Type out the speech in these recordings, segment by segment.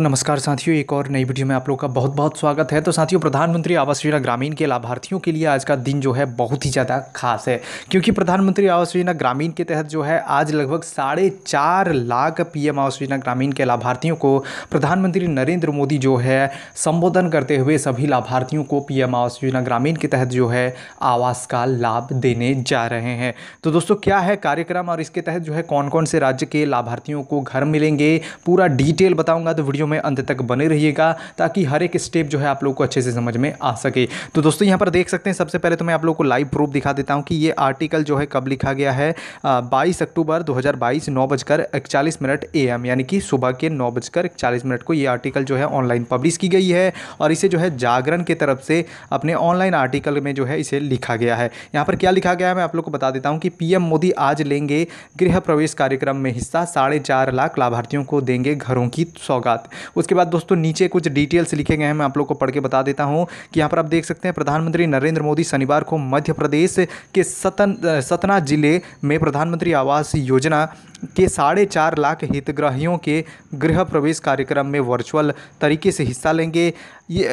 नमस्कार साथियों एक और नई वीडियो में आप लोग का बहुत बहुत स्वागत है तो साथियों प्रधानमंत्री आवास योजना ग्रामीण के लाभार्थियों के लिए आज का दिन जो है बहुत ही ज़्यादा खास है क्योंकि प्रधानमंत्री आवास योजना ग्रामीण के तहत जो है आज लगभग साढ़े चार लाख पीएम आवास योजना ग्रामीण के लाभार्थियों को प्रधानमंत्री नरेंद्र मोदी जो है संबोधन करते हुए सभी लाभार्थियों को पीएम आवास योजना ग्रामीण के तहत जो है आवास का लाभ देने जा रहे हैं तो दोस्तों क्या है कार्यक्रम और इसके तहत जो है कौन कौन से राज्य के लाभार्थियों को घर मिलेंगे पूरा डिटेल बताऊँगा तो वीडियो में अंत तक बने रहिएगा ताकि हर एक स्टेप जो है आप लोग को अच्छे से समझ में आ सके तो दोस्तों यहाँ पर देख सकते हैं सबसे पहले तो मैं आप लोग को लाइव प्रूफ दिखा देता हूँ कि ये आर्टिकल जो है कब लिखा गया है बाईस अक्टूबर दो हज़ार बाईस नौ बजकर इकचालीस मिनट ए एम यानी कि सुबह के नौ बजकर मिनट को ये आर्टिकल जो है ऑनलाइन पब्लिश की गई है और इसे जो है जागरण की तरफ से अपने ऑनलाइन आर्टिकल में जो है इसे लिखा गया है यहाँ पर क्या लिखा गया है मैं आप लोग को बता देता हूँ कि पीएम मोदी आज लेंगे गृह प्रवेश कार्यक्रम में हिस्सा साढ़े चार लाख लाभार्थियों को देंगे घरों की सौगात उसके बाद दोस्तों नीचे कुछ डिटेल्स लिखे गए हैं मैं आप लोग को पढ़ के बता देता हूँ कि यहाँ पर आप देख सकते हैं प्रधानमंत्री नरेंद्र मोदी शनिवार को मध्य प्रदेश के सतन सतना जिले में प्रधानमंत्री आवास योजना के साढ़े चार लाख हितग्राहियों के गृह प्रवेश कार्यक्रम में वर्चुअल तरीके से हिस्सा लेंगे ये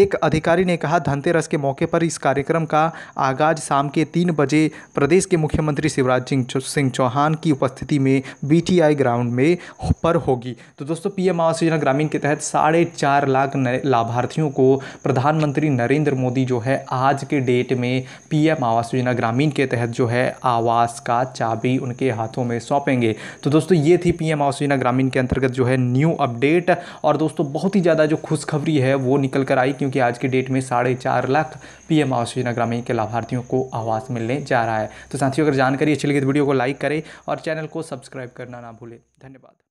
एक अधिकारी ने कहा धनतेरस के मौके पर इस कार्यक्रम का आगाज शाम के तीन बजे प्रदेश के मुख्यमंत्री शिवराज सिंह चौहान की उपस्थिति में बीटीआई ग्राउंड में पर होगी तो दोस्तों पीएम आवास योजना ग्रामीण के तहत साढ़े चार लाख लाभार्थियों को प्रधानमंत्री नरेंद्र मोदी जो है आज के डेट में पीएम आवास योजना ग्रामीण के तहत जो है आवास का चाबी उनके हाथों में सौंपेंगे तो दोस्तों ये थी पीएम आवास योजना ग्रामीण के अंतर्गत जो है न्यू अपडेट और दोस्तों बहुत ही ज़्यादा जो खुशखबरी है वो निकल कर आई क्योंकि आज के डेट में साढ़े चार लाख पी आवास योजना ग्रामीण के लाभार्थियों को आवास मिलने जा रहा है तो साथियों अगर जानकारी अच्छी लगी तो वीडियो को लाइक करें और चैनल को सब्सक्राइब करना ना भूलें धन्यवाद